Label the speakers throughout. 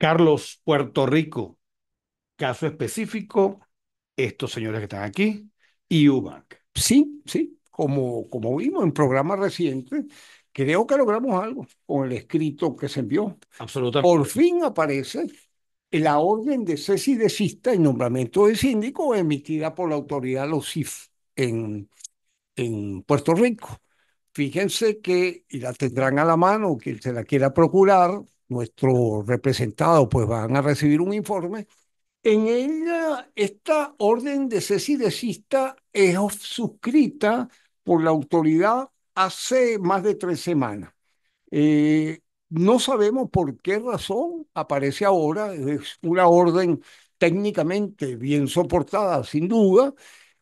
Speaker 1: Carlos, Puerto Rico, caso específico, estos señores que están aquí y UBank. Sí, sí, como, como vimos en programas
Speaker 2: recientes, creo que logramos algo con el escrito que se envió.
Speaker 1: Absolutamente. Por fin
Speaker 2: aparece la orden de cese y desista y nombramiento de síndico emitida por la autoridad LOCIF en, en Puerto Rico. Fíjense que, y la tendrán a la mano, quien se la quiera procurar, nuestro representado, pues van a recibir un informe. En ella, esta orden de desista es suscrita por la autoridad hace más de tres semanas. Eh, no sabemos por qué razón aparece ahora, es una orden técnicamente bien soportada, sin duda,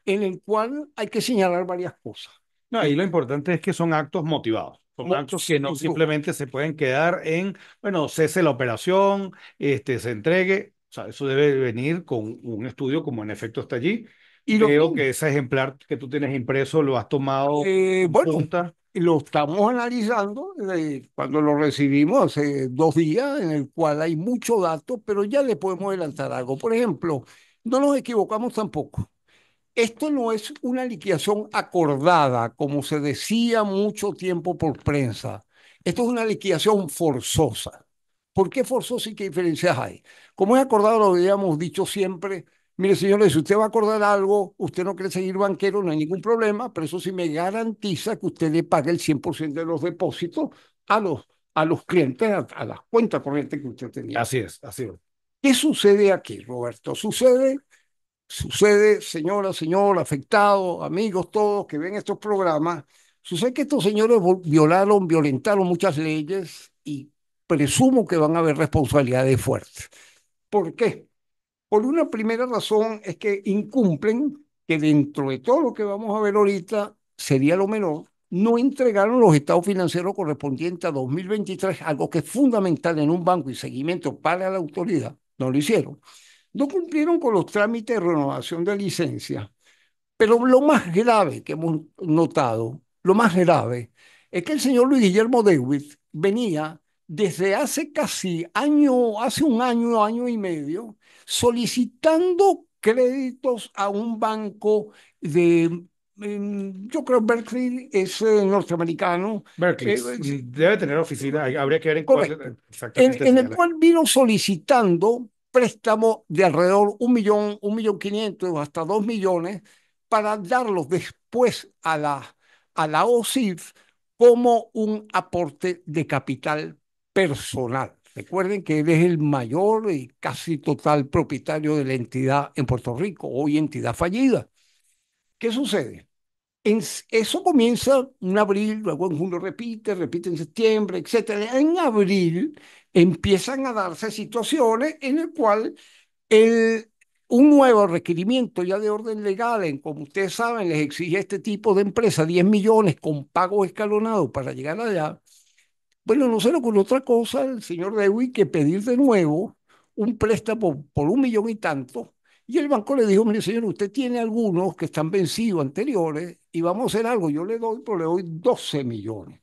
Speaker 2: en el cual hay que señalar varias cosas.
Speaker 1: No, ahí lo importante es que son actos motivados muchos que no simplemente se pueden quedar en, bueno, cese la operación, este, se entregue. O sea, eso debe venir con un estudio como en efecto está allí. Y Creo que ese ejemplar que tú tienes impreso lo has tomado. Eh, lo estamos analizando eh, cuando lo recibimos hace dos días, en el cual
Speaker 2: hay mucho dato, pero ya le podemos adelantar algo. Por ejemplo, no nos equivocamos tampoco. Esto no es una liquidación acordada, como se decía mucho tiempo por prensa. Esto es una liquidación forzosa. ¿Por qué forzosa y qué diferencias hay? Como es acordado, lo habíamos dicho siempre, mire señores, si usted va a acordar algo, usted no quiere seguir banquero, no hay ningún problema, pero eso sí me garantiza que usted le pague el 100% de los depósitos a los, a los clientes, a, a las cuentas corrientes que usted tenía.
Speaker 1: Así es, así es.
Speaker 2: ¿Qué sucede aquí, Roberto? Sucede sucede, señora, señor, afectados, amigos todos que ven estos programas, sucede que estos señores violaron, violentaron muchas leyes y presumo que van a haber responsabilidades fuertes. ¿Por qué? Por una primera razón es que incumplen, que dentro de todo lo que vamos a ver ahorita sería lo menor, no entregaron los estados financieros correspondientes a 2023, algo que es fundamental en un banco y seguimiento para la autoridad, no lo hicieron no cumplieron con los trámites de renovación de licencia. Pero lo más grave que hemos notado, lo más grave, es que el señor Luis Guillermo Dewitt venía desde hace casi año, hace un año, año y medio, solicitando créditos a un banco de, em, yo creo Berkeley es eh, norteamericano.
Speaker 1: Berkeley eh, pues debe tener oficina, habría que ver en en el
Speaker 2: cual vino solicitando Préstamo de alrededor un millón, un millón quinientos, hasta dos millones, para darlos después a la, a la OSIF como un aporte de capital personal. Recuerden que él es el mayor y casi total propietario de la entidad en Puerto Rico, hoy entidad fallida. ¿Qué sucede? eso comienza en abril, luego en junio repite, repite en septiembre, etc. En abril empiezan a darse situaciones en las cuales el, un nuevo requerimiento ya de orden legal, en como ustedes saben, les exige este tipo de empresa 10 millones con pago escalonado para llegar allá. Bueno, no se con otra cosa el señor Dewey que pedir de nuevo un préstamo por un millón y tanto y el banco le dijo, mire señor, usted tiene algunos que están vencidos anteriores y vamos a hacer algo, yo le doy, pero le doy 12 millones.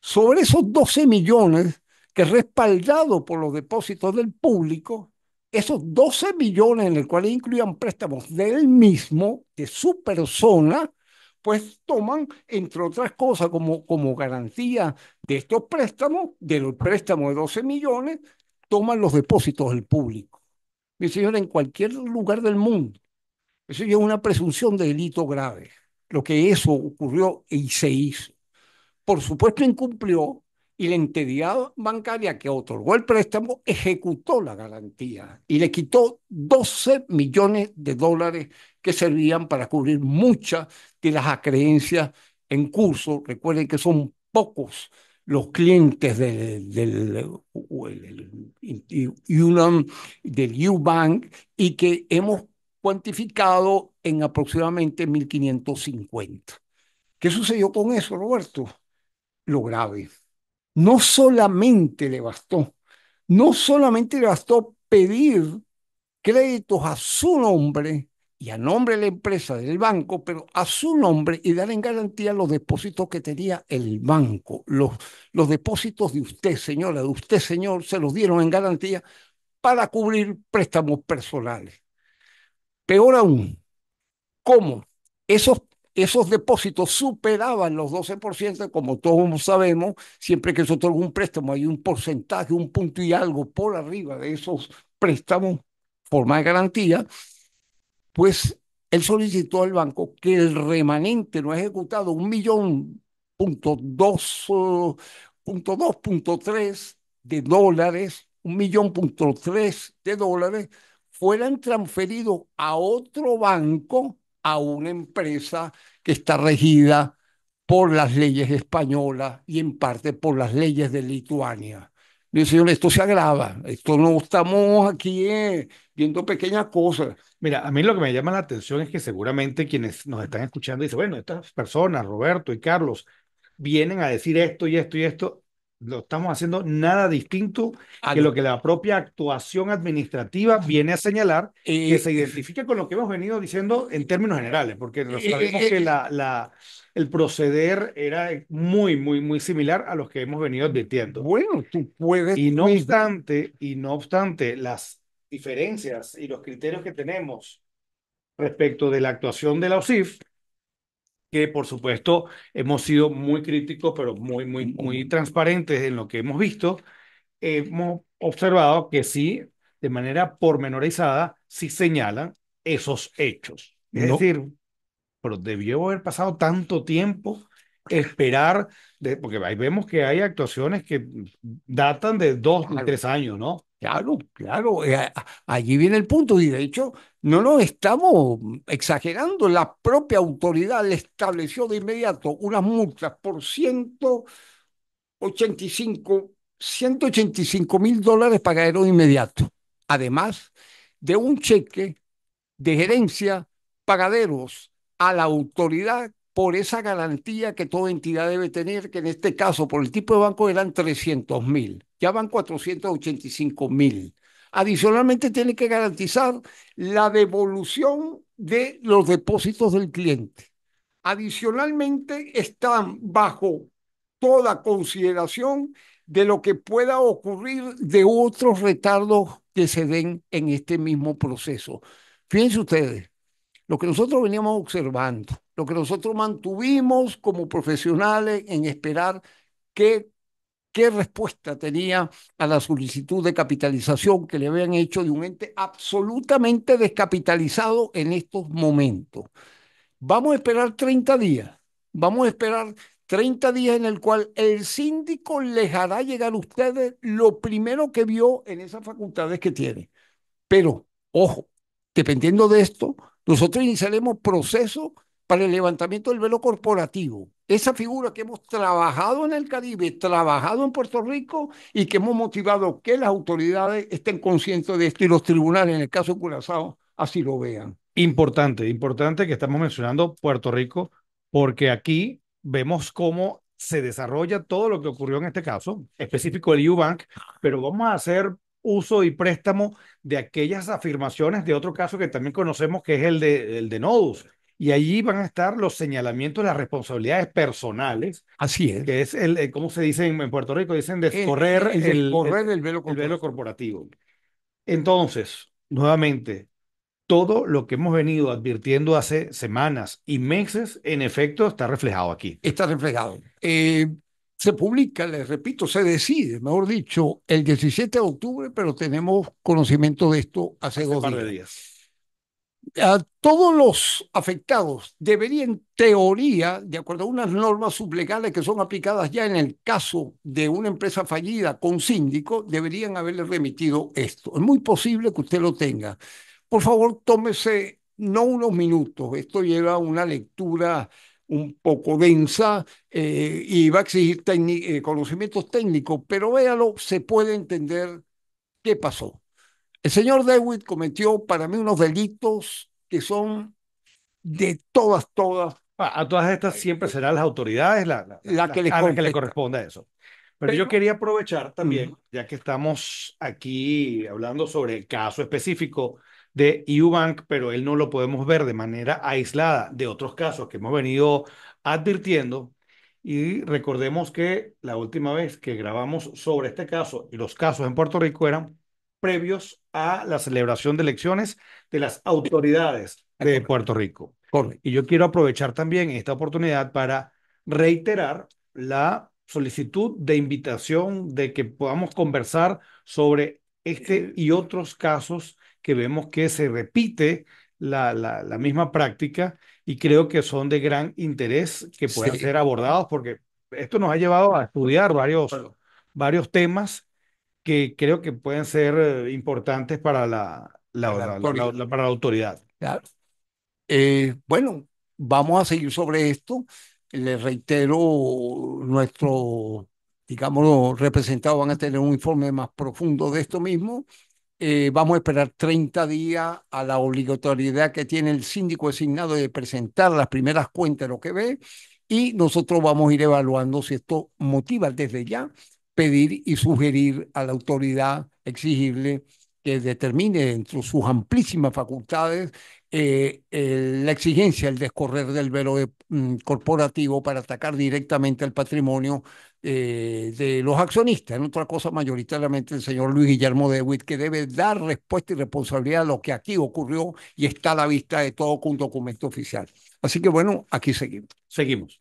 Speaker 2: Sobre esos 12 millones, que respaldado por los depósitos del público, esos 12 millones en el cual incluían préstamos del mismo, de su persona, pues toman, entre otras cosas, como, como garantía de estos préstamos, del préstamo de 12 millones, toman los depósitos del público. Mi señora, en cualquier lugar del mundo, eso ya es una presunción de delito grave. Lo que eso ocurrió y se hizo. Por supuesto, incumplió y la entidad bancaria que otorgó el préstamo ejecutó la garantía y le quitó 12 millones de dólares que servían para cubrir muchas de las acreencias en curso. Recuerden que son pocos los clientes del, del, del Ubank, y que hemos cuantificado en aproximadamente 1.550. ¿Qué sucedió con eso, Roberto? Lo grave. No solamente le bastó, no solamente le bastó pedir créditos a su nombre y a nombre de la empresa del banco, pero a su nombre y dar en garantía los depósitos que tenía el banco. Los, los depósitos de usted, señora, de usted, señor, se los dieron en garantía para cubrir préstamos personales. Peor aún, ¿cómo? Esos esos depósitos superaban los 12%, como todos sabemos, siempre que se otorga un préstamo hay un porcentaje, un punto y algo por arriba de esos préstamos, forma de garantía, pues él solicitó al banco que el remanente no ejecutado, un millón punto dos, punto dos, punto tres de dólares, un millón punto tres de dólares, fueran transferidos a otro banco, a una empresa que está regida por las leyes españolas y en parte por las leyes de Lituania. Dice, señor, esto se agrava, esto no
Speaker 1: estamos aquí eh, viendo pequeñas cosas. Mira, a mí lo que me llama la atención es que seguramente quienes nos están escuchando dicen, bueno, estas personas, Roberto y Carlos, vienen a decir esto y esto y esto, no estamos haciendo nada distinto a ah, que lo que la propia actuación administrativa viene a señalar, y que se identifica con lo que hemos venido diciendo en términos generales, porque eh, sabemos eh, que eh. la, la, el proceder era muy, muy, muy similar a los que hemos venido advirtiendo. Bueno, tú puedes... Y no obstante, y no obstante las diferencias y los criterios que tenemos respecto de la actuación de la OSIF, que por supuesto hemos sido muy críticos, pero muy, muy, muy transparentes en lo que hemos visto, hemos observado que sí, de manera pormenorizada, sí señalan esos hechos. Es decir, pero debió haber pasado tanto tiempo esperar, porque ahí vemos que hay actuaciones que datan de dos, o tres años, ¿no? Claro, claro, eh, allí viene el punto y de hecho no lo estamos
Speaker 2: exagerando, la propia autoridad le estableció de inmediato unas multas por 185 mil dólares de inmediato, además de un cheque de gerencia pagaderos a la autoridad por esa garantía que toda entidad debe tener, que en este caso por el tipo de banco eran 300 mil ya van 485 mil. Adicionalmente tiene que garantizar la devolución de los depósitos del cliente. Adicionalmente están bajo toda consideración de lo que pueda ocurrir de otros retardos que se den en este mismo proceso. Fíjense ustedes, lo que nosotros veníamos observando, lo que nosotros mantuvimos como profesionales en esperar que qué respuesta tenía a la solicitud de capitalización que le habían hecho de un ente absolutamente descapitalizado en estos momentos. Vamos a esperar 30 días, vamos a esperar 30 días en el cual el síndico les hará llegar a ustedes lo primero que vio en esas facultades que tiene. Pero, ojo, dependiendo de esto, nosotros iniciaremos procesos para el levantamiento del velo corporativo. Esa figura que hemos trabajado en el Caribe, trabajado en Puerto Rico y que hemos motivado que las autoridades estén
Speaker 1: conscientes de esto y los tribunales, en el caso de Curazao, así lo vean. Importante, importante que estamos mencionando Puerto Rico, porque aquí vemos cómo se desarrolla todo lo que ocurrió en este caso, específico el Bank, pero vamos a hacer uso y préstamo de aquellas afirmaciones de otro caso que también conocemos, que es el de, el de Nodus, y allí van a estar los señalamientos, las responsabilidades personales. Así es. Que es el, eh, ¿cómo se dice en Puerto Rico? Dicen descorrer el, el, el, velo, corporativo. Entonces, nuevamente, todo lo que hemos venido advirtiendo hace semanas y meses, en efecto, está reflejado aquí. Está reflejado. Eh,
Speaker 2: se publica, les repito, se decide, mejor dicho, el 17 de octubre, pero tenemos conocimiento de esto hace, dos Par de días a todos los afectados deberían, en teoría, de acuerdo a unas normas sublegales que son aplicadas ya en el caso de una empresa fallida con síndico, deberían haberle remitido esto. Es muy posible que usted lo tenga. Por favor, tómese no unos minutos, esto lleva una lectura un poco densa eh, y va a exigir eh, conocimientos técnicos, pero véalo, se puede entender qué pasó. El señor Dewitt cometió para mí unos delitos que son
Speaker 1: de todas, todas. A, todas estas siempre eh, serán las autoridades la, la, que, le corresponde a eso. Pero, yo quería aprovechar también, ya que estamos aquí hablando sobre el caso específico de Eubank, pero él no lo podemos ver de manera aislada de otros casos que hemos venido advirtiendo. Y recordemos que la última vez que grabamos sobre este caso y los casos en Puerto Rico eran previos a la celebración de elecciones de las autoridades de Puerto Rico. Y yo quiero aprovechar también esta oportunidad para reiterar la solicitud de invitación de que podamos conversar sobre este eh, y otros casos que vemos que se repite la, la, misma práctica y creo que son de gran interés que pueden ser abordados porque esto nos ha llevado a estudiar varios, varios temas que creo que pueden ser eh, importantes para la, la, para la, autoridad. Claro. Eh,
Speaker 2: bueno, vamos a seguir sobre esto. Les reitero, nuestro, digamos, representado representados van a tener un informe más profundo de esto mismo. Eh, vamos a esperar 30 días a la obligatoriedad que tiene el síndico designado de presentar las primeras cuentas de lo que ve y nosotros vamos a ir evaluando si esto motiva desde ya pedir y sugerir a la autoridad, exigible que determine dentro de sus amplísimas facultades eh, la exigencia, el descorrer del velo mm, corporativo para atacar directamente al patrimonio eh, de los accionistas. En otra cosa, mayoritariamente el señor Luis Guillermo Dewitt que debe dar respuesta y responsabilidad a lo que aquí ocurrió y está a la vista de todo con un documento oficial. Así que bueno, aquí seguimos. Seguimos.